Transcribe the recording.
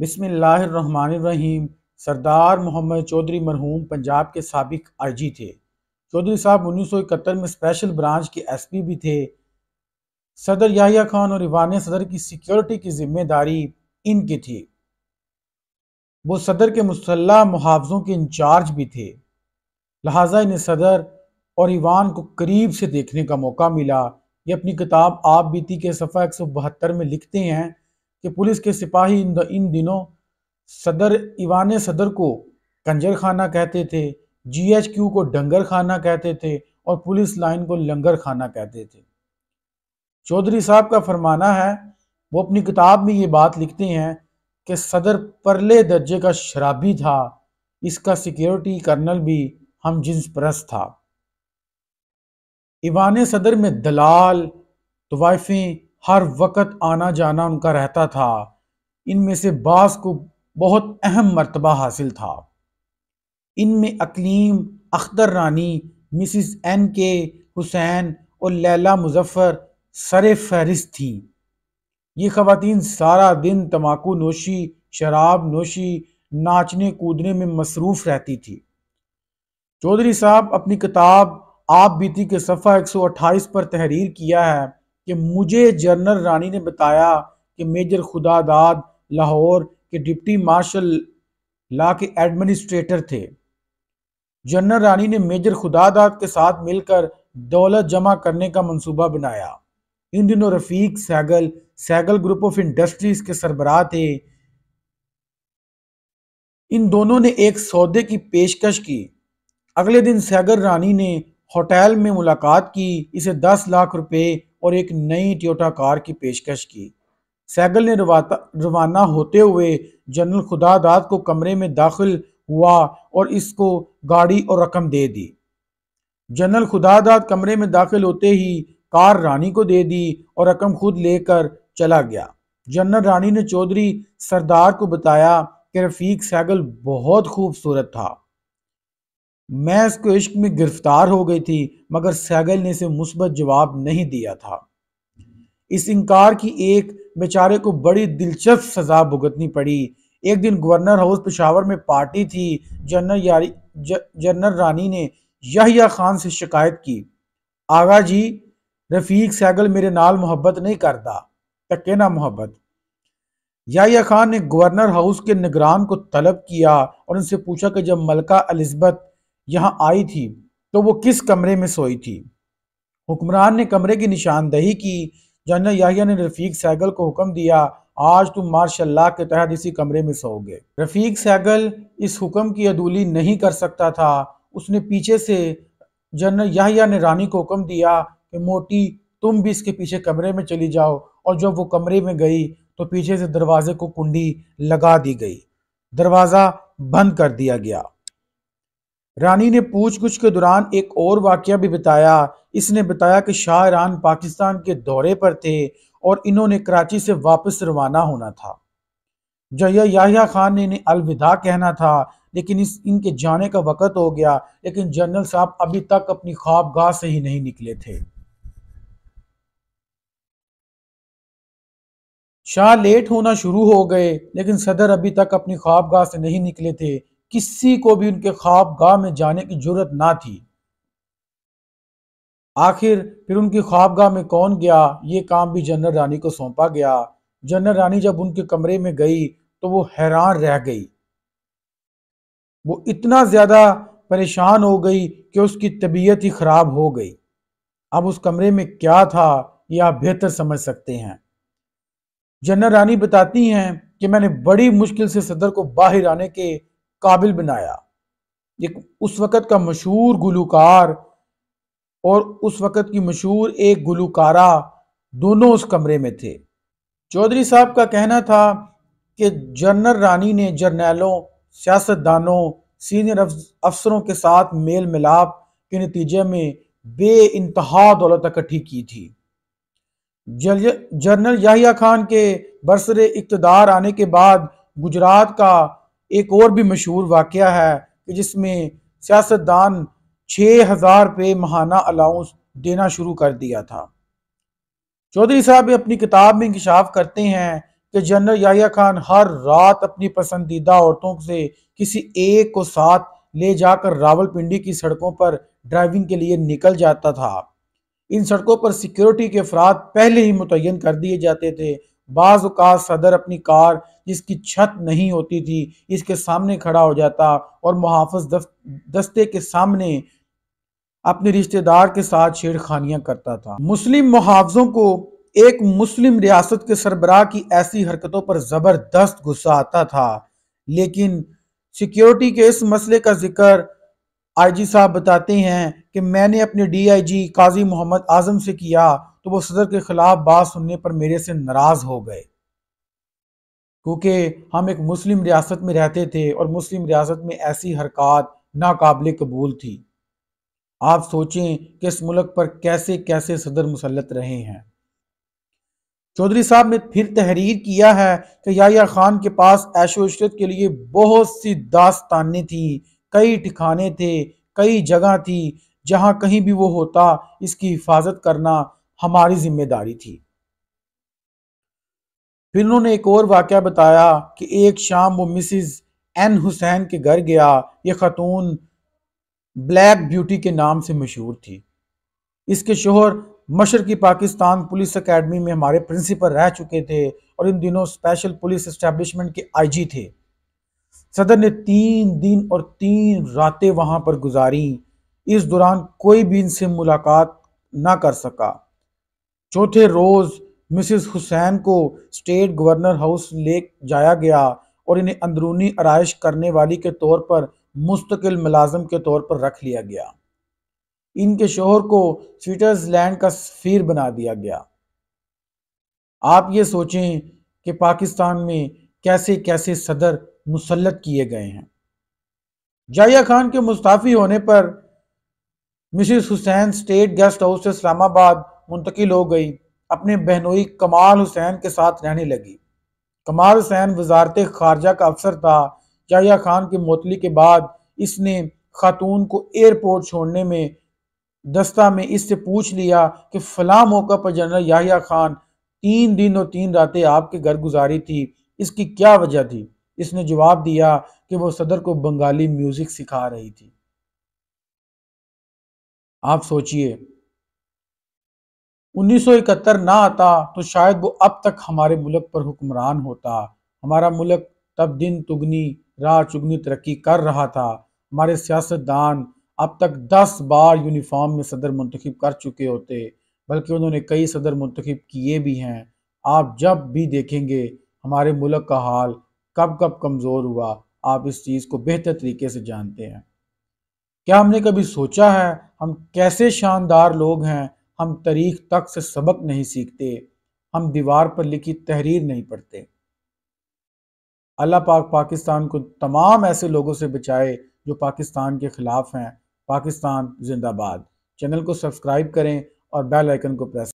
बिसमीम सरदार मोहम्मद चौधरी मरहूम पंजाब के सबक आईजी थे चौधरी साहब उन्नीस सौ इकहत्तर में स्पेशल ब्रांच के एसपी भी थे सदर याहिया खान और इवान सदर की सिक्योरिटी की जिम्मेदारी इनकी थी वो सदर के मुसल्ह मुहावजों के इंचार्ज भी थे लिहाजा इन्हें सदर और इवान को करीब से देखने का मौका मिला ये अपनी किताब आप बीती के सफ़ा एक सौ बहत्तर में लिखते हैं कि पुलिस के सिपाही इन, इन दिनों सदर इवान सदर को कंजर खाना कहते थे जीएचक्यू को डंगर खाना कहते थे और पुलिस लाइन को लंगर खाना कहते थे चौधरी साहब का फरमाना है वो अपनी किताब में ये बात लिखते हैं कि सदर परले दर्जे का शराबी था इसका सिक्योरिटी कर्नल भी हम जिन्स परस्त था इवान सदर में दलाल तवाइफें हर वक्त आना जाना उनका रहता था इनमें से बास को बहुत अहम मरतबा हासिल था इनमें Aqleem Akhtar Rani Mrs N K Hussain और लैला मुजफ़र सर फहरिस्त थी ये ख़वातीन सारा दिन तम्बाकू नोशी शराब नोशी नाचने कूदने में मसरूफ़ रहती थी चौधरी साहब अपनी किताब आप बीती के सफ़ा 128 पर तहरीर किया है कि मुझे जनरल रानी ने बताया कि मेजर खुदादाद लाहौर के डिप्टी मार्शल ला के एडमिनिस्ट्रेटर थे जनरल रानी ने मेजर खुदादाद के साथ मिलकर दौलत जमा करने का मंसूबा बनाया इन दिनों Rafiq Saigal Saigal group of industries के सरबराह थे इन दोनों ने एक सौदे की पेशकश की अगले दिन सैगल रानी ने होटल में मुलाकात की इसे दस लाख रुपए और एक नई ट्योटा कार की पेशकश की सैगल ने रवाना होते हुए जनरल खुदादाद को कमरे में दाखिल हुआ और इसको गाड़ी और रकम दे दी जनरल खुदादाद कमरे में दाखिल होते ही कार रानी को दे दी और रकम खुद लेकर चला गया जनरल रानी ने चौधरी सरदार को बताया कि रफीक सैगल बहुत खूबसूरत था मैं इसको इश्क में गिरफ्तार हो गई थी मगर सैगल ने इसे मुस्बत जवाब नहीं दिया था इस इनकार की एक बेचारे को बड़ी दिलचस्प सजा भुगतनी पड़ी एक दिन गवर्नर हाउस पेशावर में पार्टी थी जनरल जनरल रानी ने यहिया खान से शिकायत की आगा जी रफीक सैगल मेरे नाल मोहब्बत नहीं करता तके ना मोहब्बत याहिया खान ने गवर्नर हाउस के निगरान को तलब किया और उनसे पूछा कि जब मलका अलिजबत यहाँ आई थी तो वो किस कमरे में सोई थी हुक्मरान ने कमरे की निशानदही की जनरल याहिया ने रफीक सैगल को हुक्म दिया आज तुम मार्शल्ला के तहत इसी कमरे में सोओगे रफीक सैगल इस हुक्म की अदूली नहीं कर सकता था उसने पीछे से जनरल याहिया ने रानी को हुक्म दिया कि मोटी तुम भी इसके पीछे कमरे में चली जाओ और जब वो कमरे में गई तो पीछे से दरवाजे को कुंडी लगा दी गई दरवाज़ा बंद कर दिया गया रानी ने गुछ के दौरान एक और वाक्य भी बताया इसने बताया कि शाह ईरान पाकिस्तान के दौरे पर थे और इन्होंने कराची से वापस रवाना होना था जया याहिया खान ने इन्हें अलविदा कहना था लेकिन इस इनके जाने का वक़्त हो गया लेकिन जनरल साहब अभी तक अपनी गाह से ही नहीं निकले थे शाह लेट होना शुरू हो गए लेकिन सदर अभी तक अपनी गाह से नहीं निकले थे किसी को भी उनके ख्वाब गाह में जाने की जरूरत ना थी आखिर फिर उनकी ख्वाबगाह में कौन गया ये काम भी जनरल रानी को सौंपा गया जनरल रानी जब उनके कमरे में गई तो वो हैरान रह गई वो इतना ज़्यादा परेशान हो गई कि उसकी तबीयत ही ख़राब हो गई अब उस कमरे में क्या था ये आप बेहतर समझ सकते हैं जनरल रानी बताती हैं कि मैंने बड़ी मुश्किल से सदर को बाहर आने के काबिल बनाया एक उस वक़्त का मशहूर गुलकार और उस वक़्त की मशहूर एक गुलकारा दोनों उस कमरे में थे चौधरी साहब का कहना था कि जनरल रानी ने जर्नैलों सियासतदानों सीनियर अफसरों के साथ मेल मिलाप के नतीजे में बे इंतहा दौलत इकट्ठी की थी जनरल याहिया खान के बरसरे इकतदार आने के बाद गुजरात का एक और भी मशहूर वाक़ है कि जिसमें सियासतदान छः हज़ार रुपये महाना अलाउंस देना शुरू कर दिया था चौधरी साहब भी अपनी किताब में इंकशाफ करते हैं कि जनरल याहिया खान हर रात अपनी पसंदीदा औरतों से किसी एक को साथ ले जाकर रावलपिंडी की सड़कों पर ड्राइविंग के लिए निकल जाता था इन सड़कों पर सिक्योरिटी के अफराद पहले ही मुतन कर दिए जाते थे बाज़ सदर अपनी कार जिसकी छत नहीं होती थी इसके सामने खड़ा हो जाता और मुहाफ़ दस्ते के सामने अपने रिश्तेदार के साथ छेड़खानियां करता था मुस्लिम मुहावजों को एक मुस्लिम रियासत के सरबराह की ऐसी हरकतों पर ज़बरदस्त गुस्सा आता था लेकिन सिक्योरिटी के इस मसले का जिक्र आईजी साहब बताते हैं कि मैंने अपने डीआईजी काजी मोहम्मद आजम से किया तो वो सदर के खिलाफ बात सुनने पर मेरे से नाराज़ हो गए क्योंकि हम एक मुस्लिम रियासत में रहते थे और मुस्लिम रियासत में ऐसी हरकत नाकबिल कबूल थी आप सोचें कि इस मुल्क पर कैसे कैसे सदर मुसलत रहे हैं चौधरी साहब ने फिर तहरीर किया है कि याया खान के पास ऐशो इशरत के लिए बहुत सी दास्तानें थी कई ठिकाने थे कई जगह थी जहाँ कहीं भी वो होता इसकी हिफाजत करना हमारी जिम्मेदारी थी फिर उन्होंने एक और वाक़ बताया कि एक शाम वो मिसिज़ एन हुसैन के घर गया ये ख़तून ब्लैक ब्यूटी के नाम से मशहूर थी इसके शोहर मशरकी पाकिस्तान पुलिस अकेडमी में हमारे प्रिंसिपल रह चुके थे और इन दिनों स्पेशल पुलिस इस्टेब्लिशमेंट के आईजी थे सदर ने तीन दिन और तीन रातें वहाँ पर गुजारी इस दौरान कोई भी इनसे मुलाकात ना कर सका चौथे रोज़ मिसिज हुसैन को स्टेट गवर्नर हाउस ले जाया गया और इन्हें अंदरूनी आरइश करने वाली के तौर पर मुस्तकिल मुलाजम के तौर पर रख लिया गया इनके शोहर को स्विट्ज़रलैंड का सफ़ीर बना दिया गया आप ये सोचें कि पाकिस्तान में कैसे कैसे सदर मुसलत किए गए हैं जाया खान के मुस्ताफ़ी होने पर Mrs Hussain state guest house से इस्लामाबाद मुंतकिल हो गई अपने बहनोई कमाल हुसैन के साथ रहने लगी कमाल हुसैन वजारत खारजा का अफसर था जाया खान की मोतली के बाद इसने खातून को एयरपोर्ट छोड़ने में दस्ता में इससे पूछ लिया कि फला मौका पर जनरल याहिया खान तीन दिन और तीन रातें आपके घर गुजारी थी इसकी क्या वजह थी इसने जवाब दिया कि वो सदर को बंगाली म्यूजिक सिखा रही थी आप सोचिए 1971 ना आता तो शायद वो अब तक हमारे मुल्क पर हुक्मरान होता हमारा मुल्क तब दिन तुगनी राह चुगनी तरक्की कर रहा था हमारे सियासतदान अब तक 10 बार यूनिफॉर्म में सदर मंतखब कर चुके होते बल्कि उन्होंने कई सदर मंतखब किए भी हैं आप जब भी देखेंगे हमारे मुल्क का हाल कब कब कमज़ोर हुआ आप इस चीज़ को बेहतर तरीके से जानते हैं क्या हमने कभी सोचा है हम कैसे शानदार लोग हैं हम तारीख तक से सबक नहीं सीखते हम दीवार पर लिखी तहरीर नहीं पढ़ते अल्लाह पाक पाकिस्तान को तमाम ऐसे लोगों से बचाए जो पाकिस्तान के ख़िलाफ़ हैं पाकिस्तान जिंदाबाद चैनल को सब्सक्राइब करें और बेल आइकन को प्रेस